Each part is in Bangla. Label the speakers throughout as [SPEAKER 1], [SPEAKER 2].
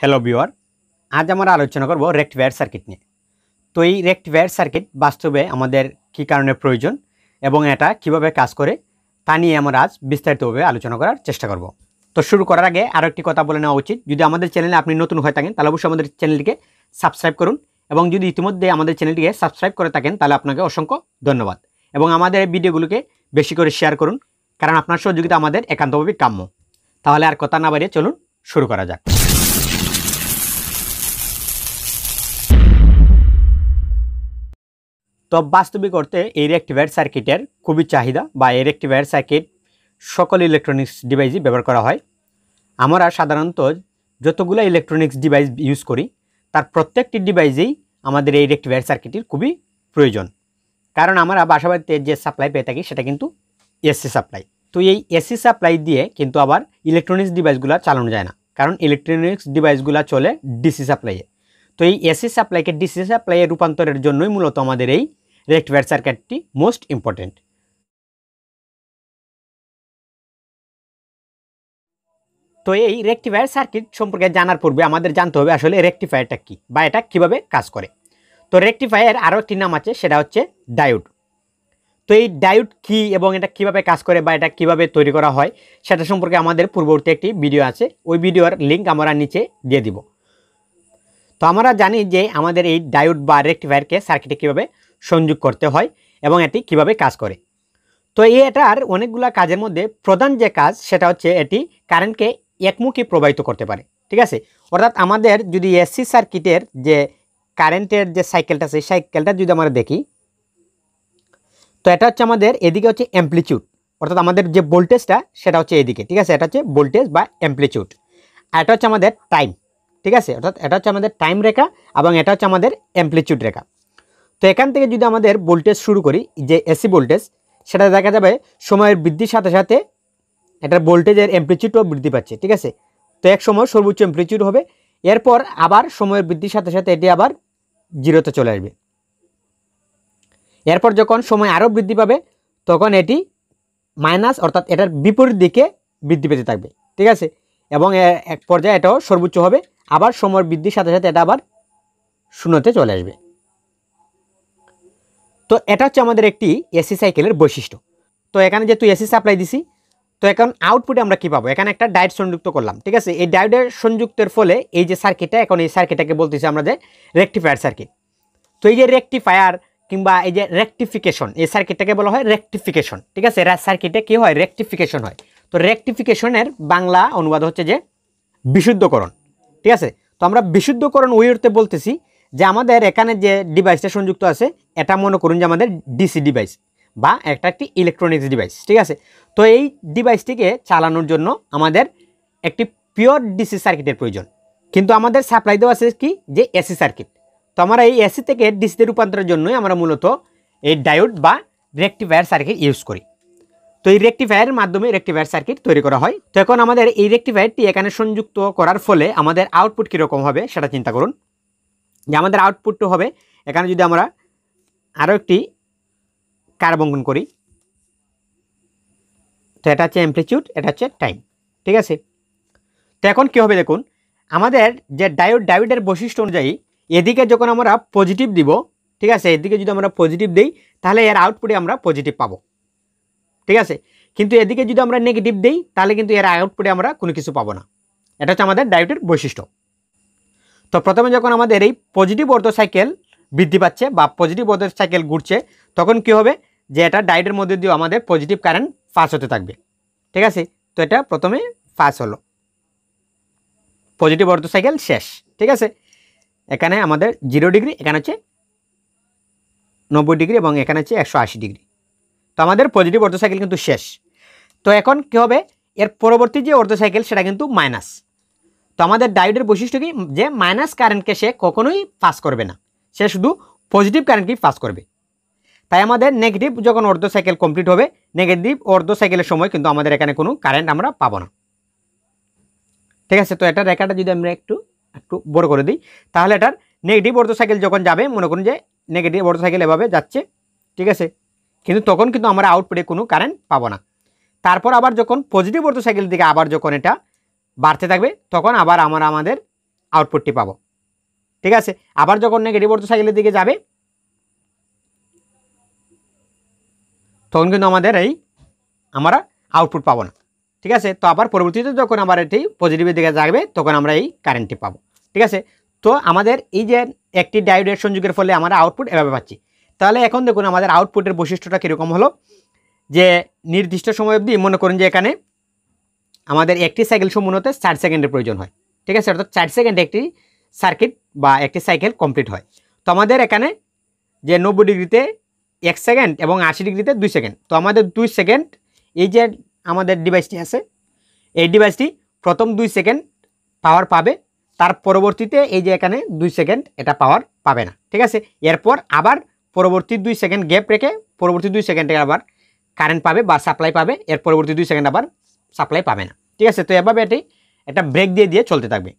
[SPEAKER 1] হ্যালো বিওয়ার আজ আমরা আলোচনা করব ওয়ার সার্কিট নিয়ে তো এই ওয়ার সার্কিট বাস্তবে আমাদের কি কারণে প্রয়োজন এবং এটা কিভাবে কাজ করে তা নিয়ে আমরা আজ বিস্তারিতভাবে আলোচনা করার চেষ্টা করব তো শুরু করার আগে আরও একটি কথা বলে নেওয়া উচিত যদি আমাদের চ্যানেলে আপনি নতুন হয়ে থাকেন তাহলে অবশ্যই আমাদের চ্যানেলটিকে সাবস্ক্রাইব করুন এবং যদি ইতিমধ্যে আমাদের চ্যানেলটিকে সাবস্ক্রাইব করে থাকেন তাহলে আপনাকে অসংখ্য ধন্যবাদ এবং আমাদের এই ভিডিওগুলোকে বেশি করে শেয়ার করুন কারণ আপনার সহযোগিতা আমাদের একান্তভাবে কাম্য তাহলে আর কথা না বাড়িয়ে চলুন শুরু করা যাক তো বাস্তবিক অর্থে এই রেক্টিভায়ার সার্কিটের খুবই চাহিদা বা এই রেক্টিভায়ার সার্কিট সকল ইলেকট্রনিক্স ডিভাইসই ব্যবহার করা হয় আমরা সাধারণত যতগুলো ইলেকট্রনিক্স ডিভাইস ইউজ করি তার প্রত্যেকটি ডিভাইসেই আমাদের এই রেক্টিভায়ার সার্কিটের খুবই প্রয়োজন কারণ আমরা বাসাবাড়িতে যে সাপ্লাই পেয়ে থাকি সেটা কিন্তু এসি সাপ্লাই তো এই এসি সাপ্লাই দিয়ে কিন্তু আবার ইলেকট্রনিক্স ডিভাইসগুলো চালানো যায় না কারণ ইলেকট্রনিক্স ডিভাইসগুলো চলে ডিসি সাপ্লাইয়ে তো এই এসি সাপ্লাইকে ডিসি সাপ্লাইয়ে রূপান্তরের জন্যই মূলত আমাদের এই রেক্টিফায়ার সার্কিটটি মোস্ট ইম্পর্টেন্ট তো এই রেক্টিফায়ার সার্কিট সম্পর্কে জানার পূর্বে আমাদের জানতে হবে আসলে রেক্টিফায়ারটা কী বা এটা কিভাবে কাজ করে তো রেক্টিফায়ার আরও একটি নাম আছে সেটা হচ্ছে ডায়োড তো এই ডায়োড কি এবং এটা কিভাবে কাজ করে বা এটা কিভাবে তৈরি করা হয় সেটা সম্পর্কে আমাদের পূর্ববর্তী একটি ভিডিও আছে ওই ভিডিওর লিঙ্ক আমরা নিচে দিয়ে দিব তো আমরা জানি যে আমাদের এই ডায়োড বা রেক্টিফায়ারকে সার্কিটে কীভাবে সংযোগ করতে হয় এবং এটি কিভাবে কাজ করে তো এই এটার অনেকগুলো কাজের মধ্যে প্রধান যে কাজ সেটা হচ্ছে এটি কারেন্টকে একমুখী প্রবাহিত করতে পারে ঠিক আছে অর্থাৎ আমাদের যদি এসি সার্কিটের যে কারেন্টের যে সাইকেলটা সেই সাইকেলটা যদি আমরা দেখি তো এটা হচ্ছে আমাদের এদিকে হচ্ছে অ্যাম্পলিচিউড অর্থাৎ আমাদের যে ভোল্টেজটা সেটা হচ্ছে এদিকে ঠিক আছে এটা হচ্ছে ভোল্টেজ বা অ্যাম্পলিচিউড আর এটা হচ্ছে আমাদের টাইম ঠিক আছে অর্থাৎ এটা হচ্ছে আমাদের টাইম রেখা এবং এটা হচ্ছে আমাদের অ্যাম্পলিচিউড রেখা তো এখান থেকে যদি আমাদের ভোল্টেজ শুরু করি যে এসি ভোল্টেজ সেটা দেখা যাবে সময়ের বৃদ্ধির সাথে সাথে এটার ভোল্টেজের অ্যাম্প্লিচিউডও বৃদ্ধি পাচ্ছে ঠিক আছে তো এক সময় সর্বোচ্চ অ্যাম্প্লিচিউড হবে এরপর আবার সময়ের বৃদ্ধির সাথে সাথে এটি আবার জিরোতে চলে আসবে এরপর যখন সময় আরও বৃদ্ধি পাবে তখন এটি মাইনাস অর্থাৎ এটার বিপরীত দিকে বৃদ্ধি পেতে থাকবে ঠিক আছে এবং এক পর্যায়ে এটাও সর্বোচ্চ হবে আবার সময়ের বৃদ্ধির সাথে সাথে এটা আবার শূন্যতে চলে আসবে তো এটা হচ্ছে আমাদের একটি এসি সাইকেলের বৈশিষ্ট্য তো এখানে যেহেতু এসি সাপ্লাই দিছি তো এখন আউটপুটে আমরা কি পাবো এখানে একটা ডায়েট সংযুক্ত করলাম ঠিক আছে এই ডায়েটের সংযুক্তের ফলে এই যে সার্কিটটা এখন এই সার্কিটটাকে বলতেছি আমরা যে রেকটিফায়ার সার্কিট তো এই যে রেকটিফায়ার কিংবা এই যে রেকটিফিকেশন এই সার্কিটটাকে বলা হয় রেকটিফিকেশন ঠিক আছে সার্কিটে কী হয় রেকটিফিকেশন হয় তো রেকটিফিকেশনের বাংলা অনুবাদ হচ্ছে যে বিশুদ্ধকরণ ঠিক আছে তো আমরা বিশুদ্ধকরণ ওই অর্থে বলতেছি যে আমাদের এখানে যে ডিভাইসটা সংযুক্ত আছে এটা মনে করুন যে আমাদের ডিসি ডিভাইস বা একটা একটি ইলেকট্রনিক্স ডিভাইস ঠিক আছে তো এই ডিভাইসটিকে চালানোর জন্য আমাদের একটি পিওর ডিসি সার্কিটের প্রয়োজন কিন্তু আমাদের সাপ্লাই দেওয়া আছে কি যে এসি সার্কিট তো আমরা এই এসি থেকে ডিসিতে রূপান্তরের জন্যই আমরা মূলত এই ডায়ুড বা রেক্টিফায়ার সার্কিট ইউজ করি তো এই রেক্টিফায়ারের মাধ্যমে রেক্টিফায়ার সার্কিট তৈরি করা হয় তো এখন আমাদের এই রেক্টিফায়ারটি এখানে সংযুক্ত করার ফলে আমাদের আউটপুট কীরকম হবে সেটা চিন্তা করুন যে আমাদের আউটপুটটা হবে এখানে যদি আমরা আরও একটি কারবঙ্কন করি তো এটা হচ্ছে অ্যাম্পলিচিউড এটা হচ্ছে টাইম ঠিক আছে তো এখন কী হবে দেখুন আমাদের যে ডায়ুড ডায়ুডের বৈশিষ্ট্য অনুযায়ী এদিকে যখন আমরা পজিটিভ দিব ঠিক আছে এদিকে যদি আমরা পজিটিভ দিই তাহলে এর আউটপুটে আমরা পজিটিভ পাবো ঠিক আছে কিন্তু এদিকে যদি আমরা নেগেটিভ দিই তাহলে কিন্তু এর আউটপুটে আমরা কোনো কিছু পাবো না এটা হচ্ছে আমাদের ডায়োডের বৈশিষ্ট্য তো প্রথমে যখন আমাদের এই পজিটিভ অর্থ সাইকেল বৃদ্ধি পাচ্ছে বা পজিটিভ ওদের সাইকেল ঘুরছে তখন কি হবে যে এটা ডায়েটের মধ্যে দিয়েও আমাদের পজিটিভ কারেন্ট ফাঁস হতে থাকবে ঠিক আছে তো এটা প্রথমে পাস হলো পজিটিভ অর্থ সাইকেল শেষ ঠিক আছে এখানে আমাদের জিরো ডিগ্রি এখানে হচ্ছে নব্বই ডিগ্রি এবং এখানে হচ্ছে একশো ডিগ্রি তো আমাদের পজিটিভ অর্ধ সাইকেল কিন্তু শেষ তো এখন কী হবে এর পরবর্তী যে অর্ধ সাইকেল সেটা কিন্তু মাইনাস তো আমাদের ডায়োডের বৈশিষ্ট্য কি যে মাইনাস কারেন্টকে সে কখনোই পাস করবে না সে শুধু পজিটিভ কারেন্টকেই পাস করবে তাই আমাদের নেগেটিভ যখন অর্ধ সাইকেল কমপ্লিট হবে নেগেটিভ অর্ধ সাইকেলের সময় কিন্তু আমাদের এখানে কোনো কারেন্ট আমরা পাবো না ঠিক আছে তো এটার রেখাটা যদি আমরা একটু একটু বড় করে দিই তাহলে এটার নেগেটিভ অর্ধ সাইকেল যখন যাবে মনে করুন যে নেগেটিভ অর্ধ সাইকেল এভাবে যাচ্ছে ঠিক আছে কিন্তু তখন কিন্তু আমরা আউটপুটে কোনো কারেন্ট পাবো না তারপর আবার যখন পজিটিভ অর্ধ সাইকেল দিকে আবার যখন এটা বাড়তে থাকবে তখন আবার আমরা আমাদের আউটপুটটি পাবো ঠিক আছে আবার যখন নেগেটিভ অর্থ সাইকেলের দিকে যাবে তখন কিন্তু আমাদের এই আমরা আউটপুট পাবো না ঠিক আছে তো আবার পরবর্তীতে যখন আবার এটি পজিটিভের দিকে যাবে তখন আমরা এই কারেন্টটি পাবো ঠিক আছে তো আমাদের এই যে একটি ডায়োডের সংযোগের ফলে আমরা আউটপুট এভাবে পাচ্ছি তাহলে এখন দেখুন আমাদের আউটপুটের বৈশিষ্ট্যটা কীরকম হলো যে নির্দিষ্ট সময় অবধি মনে করুন যে এখানে আমাদের একটি সাইকেল সম্পূর্ণতে চার সেকেন্ডের প্রয়োজন হয় ঠিক আছে অর্থাৎ চার সেকেন্ড একটি সার্কিট বা একটি সাইকেল কমপ্লিট হয় তো আমাদের এখানে যে নব্বই ডিগ্রিতে এক সেকেন্ড এবং আশি ডিগ্রিতে দুই সেকেন্ড তো আমাদের দুই সেকেন্ড এই যে আমাদের ডিভাইসটি আছে এই ডিভাইসটি প্রথম দুই সেকেন্ড পাওয়ার পাবে তার পরবর্তীতে এই যে এখানে দুই সেকেন্ড এটা পাওয়ার পাবে না ঠিক আছে এরপর আবার পরবর্তী দুই সেকেন্ড গ্যাপ রেখে পরবর্তী দুই সেকেন্ডে আবার কারেন্ট পাবে বা সাপ্লাই পাবে এর পরবর্তী দুই সেকেন্ড আবার সাপ্লাই পাবে না ঠিক আছে তো এভাবে এটি একটা ব্রেক দিয়ে দিয়ে চলতে থাকবে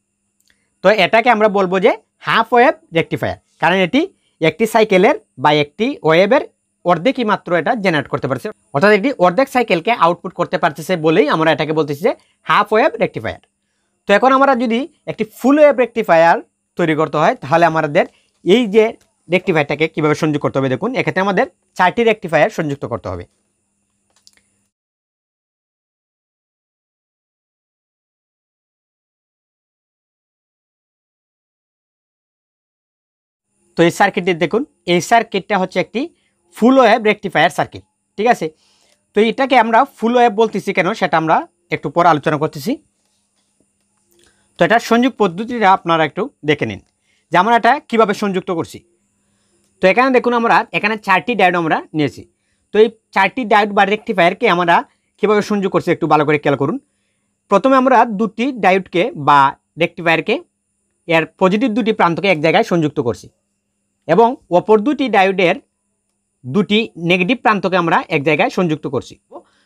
[SPEAKER 1] তো এটাকে আমরা বলবো যে হাফ ওয়েব রেকটিফায়ার কারণ এটি একটি সাইকেলের বা একটি ওয়েবের অর্ধেকই মাত্র এটা জেনারেট করতে পারছে অর্থাৎ একটি অর্ধেক সাইকেলকে আউটপুট করতে পারতেছে বলেই আমরা এটাকে বলতেছি যে হাফ ওয়েব রেকটিফায়ার তো এখন আমরা যদি একটি ফুল ওয়েব রেকটিফায়ার তৈরি করতে হয় তাহলে আমাদের এই যে রেকটিফায়ারটাকে কীভাবে সংযোগ করতে হবে দেখুন এক্ষেত্রে আমাদের চারটি রেকটিফায়ার সংযুক্ত করতে হবে তো এই সার্কিটটি দেখুন এই সার্কিটটা হচ্ছে একটি ফুল ওয়েব রেকটিফায়ার সার্কিট ঠিক আছে তো এটাকে আমরা ফুল ওয়েব বলতেছি কেন সেটা আমরা একটু পর আলোচনা করতেছি তো এটার সংযোগ পদ্ধতিটা আপনারা একটু দেখে নিন যে আমরা এটা কীভাবে সংযুক্ত করছি তো এখানে দেখুন আমরা এখানে চারটি ডায়ড আমরা নিয়েছি তো এই চারটি ডায়ড বা রেকটিফায়ারকে আমরা কীভাবে সংযোগ করছি একটু ভালো করে খেয়াল করুন প্রথমে আমরা দুটি ডায়োডকে বা রেকটিফায়ারকে এর পজিটিভ দুটি প্রান্তকে এক জায়গায় সংযুক্ত করছি এবং অপর দুটি ডায়োডের দুটি নেগেটিভ প্রান্তকে আমরা এক জায়গায় সংযুক্ত করছি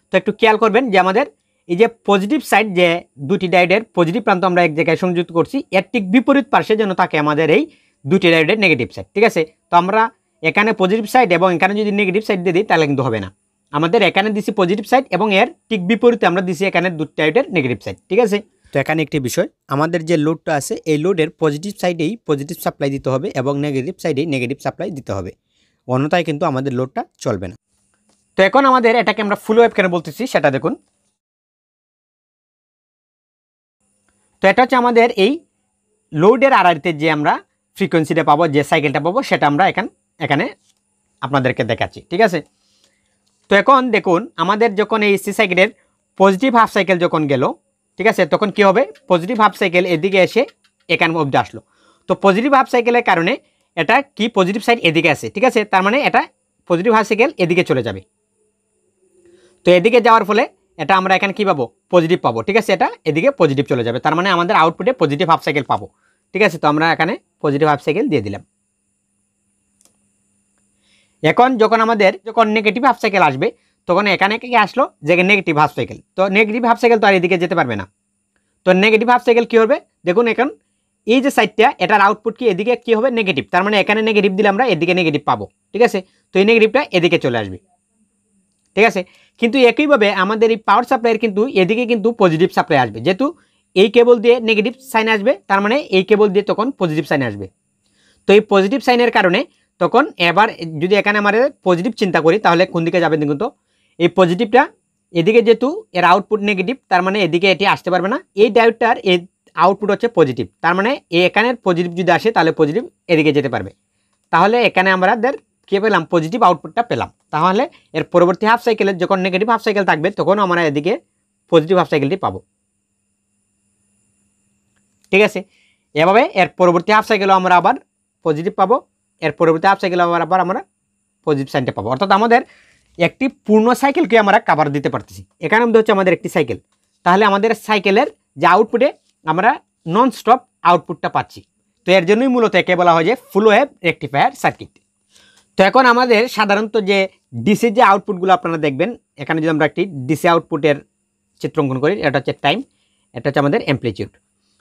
[SPEAKER 1] তো একটু খেয়াল করবেন যে আমাদের এই যে পজিটিভ সাইড যে দুটি ডায়োডের পজিটিভ প্রান্ত আমরা এক জায়গায় সংযুক্ত করছি এর ঠিক বিপরীত পার্শ্বে যেন থাকে আমাদের এই দুটি ডায়োডের নেগেটিভ সাইড ঠিক আছে তো আমরা এখানে পজিটিভ সাইড এবং এখানে যদি নেগেটিভ সাইড দিয়ে দিই তাহলে কিন্তু হবে না আমাদের এখানে দিছি পজিটিভ সাইড এবং এর ঠিক বিপরীতে আমরা দিছি এখানে দুটি ডায়োডের নেগেটিভ সাইড ঠিক আছে তো এখানে একটি বিষয় আমাদের যে লোডটা আছে এই লোডের পজিটিভ সাইডেই পজিটিভ সাপ্লাই দিতে হবে এবং নেগেটিভ সাইডেই নেগেটিভ সাপ্লাই দিতে হবে অন্যথায় কিন্তু আমাদের লোডটা চলবে না তো এখন আমাদের এটাকে আমরা ফুল ওয়েব কেন বলতেছি সেটা দেখুন তো এটা হচ্ছে আমাদের এই লোডের আড়াইতে যে আমরা ফ্রিকোয়েন্সিটা পাবো যে সাইকেলটা পাবো সেটা আমরা এখান এখানে আপনাদেরকে দেখাচ্ছি ঠিক আছে তো এখন দেখুন আমাদের যখন এই সি সাইকেলের পজিটিভ হাফ সাইকেল যখন গেল ঠিক আছে তখন কি হবে পজিটিভ হাফ সাইকেল এদিকে এসে এখান অবধি আসলো তো পজিটিভ হাফ সাইকেলের কারণে এটা কি পজিটিভ সাইড এদিকে আসে ঠিক আছে তার মানে এটা পজিটিভ হাফ সাইকেল এদিকে চলে যাবে তো এদিকে যাওয়ার ফলে এটা আমরা এখানে কি পাবো পজিটিভ পাবো ঠিক আছে এটা এদিকে পজিটিভ চলে যাবে তার মানে আমাদের আউটপুটে পজিটিভ হাফ সাইকেল পাবো ঠিক আছে তো আমরা এখানে পজিটিভ হাফ সাইকেল দিয়ে দিলাম এখন যখন আমাদের যখন নেগেটিভ হাফ সাইকেল আসবে তখন এখানে কি আসলো যে নেগেটিভ হাফ সাইকেল তো নেগেটিভ হাফ সাইকেল তো আর এদিকে যেতে পারবে না তো নেগেটিভ হাফ সাইকেল কী হবে দেখুন এখন এই যে সাইডটা এটার আউটপুট কি এদিকে কি হবে নেগেটিভ তার মানে এখানে নেগেটিভ দিলে আমরা এদিকে নেগেটিভ পাবো ঠিক আছে তো এই নেগেটিভটা এদিকে চলে আসবে ঠিক আছে কিন্তু একইভাবে আমাদের এই পাওয়ার সাপ্লাইয়ের কিন্তু এদিকে কিন্তু পজিটিভ সাপ্লাই আসবে যেহেতু এই কেবল দিয়ে নেগেটিভ সাইন আসবে তার মানে এই কেবল দিয়ে তখন পজিটিভ সাইন আসবে তো এই পজিটিভ সাইনের কারণে তখন এবার যদি এখানে আমাদের পজিটিভ চিন্তা করি তাহলে কোন দিকে যাবে কিন্তু এই পজিটিভটা এদিকে যেহেতু এর আউটপুট নেগেটিভ তার মানে এদিকে এটি আসতে পারবে না এই ডায়ুটার এর আউটপুট হচ্ছে পজিটিভ তার মানে এখানের পজিটিভ যদি আসে তাহলে পজিটিভ এদিকে যেতে পারবে তাহলে এখানে দের কে পেলাম পজিটিভ আউটপুটটা পেলাম তাহলে এর পরবর্তী হাফ সাইকেলে যখন নেগেটিভ হাফ সাইকেল থাকবে তখন আমরা এদিকে পজিটিভ হাফ সাইকেলটি পাবো ঠিক আছে এভাবে এর পরবর্তী হাফ সাইকেলও আমরা আবার পজিটিভ পাবো এর পরবর্তী হাফ সাইকেলও আবার আবার আমরা পজিটিভ সাইনটা পাবো অর্থাৎ আমাদের একটি পূর্ণ সাইকেলকে আমরা কাবার দিতে পারতেছি এখানে মধ্যে হচ্ছে আমাদের একটি সাইকেল তাহলে আমাদের সাইকেলের যে আউটপুটে আমরা নন স্টপ আউটপুটটা পাচ্ছি তো এর জন্যই মূলত একে বলা হয় যে ফুলো হ্যাভ রেক্টিফায়ার সার্কিট তো এখন আমাদের সাধারণত যে ডিসির যে আউটপুটগুলো আপনারা দেখবেন এখানে যদি আমরা একটি ডিসি আউটপুটের চিত্র অঙ্কন করি এটা হচ্ছে টাইম এটা হচ্ছে আমাদের অ্যাম্প্লিচিউড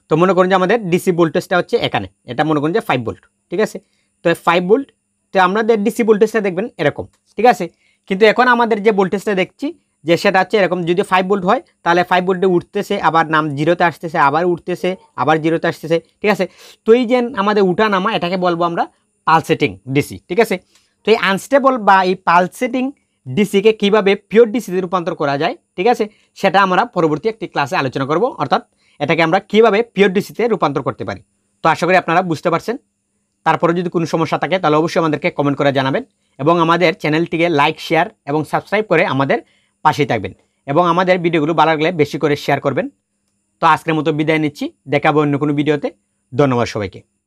[SPEAKER 1] তো মনে করুন যে আমাদের ডিসি ভোল্টেজটা হচ্ছে এখানে এটা মনে করুন যে ফাইভ ভোল্ট ঠিক আছে তো ফাইভ ভোল্ট তো আমাদের ডিসি ভোল্টেজটা দেখবেন এরকম ঠিক আছে কিন্তু এখন আমাদের যে ভোল্টেজটা দেখছি যে সেটা হচ্ছে এরকম যদি ফাইভ ভোল্ট হয় তাহলে ফাইভ ভোল্টে উঠতেছে আবার নাম জিরোতে আসতেছে আবার উঠতেছে আবার জিরোতে আসতেছে ঠিক আছে তো এই যে আমাদের উঠা নামা এটাকে বলবো আমরা পালসেটিং ডিসি ঠিক আছে তো এই আনস্টেবল বা এই পালসেটিং ডিসিকে কীভাবে পিওর ডিসিতে রূপান্তর করা যায় ঠিক আছে সেটা আমরা পরবর্তী একটি ক্লাসে আলোচনা করব অর্থাৎ এটাকে আমরা কীভাবে পিওর ডিসিতে রূপান্তর করতে পারি তো আশা করি আপনারা বুঝতে পারছেন তারপরে যদি কোনো সমস্যা থাকে তাহলে অবশ্যই আমাদেরকে কমেন্ট করে জানাবেন এবং আমাদের চ্যানেলটিকে লাইক শেয়ার এবং সাবস্ক্রাইব করে আমাদের পাশে থাকবেন এবং আমাদের ভিডিওগুলো ভালো লাগলে বেশি করে শেয়ার করবেন তো আজকের মতো বিদায় নিচ্ছি দেখাবো অন্য কোনো ভিডিওতে ধন্যবাদ সবাইকে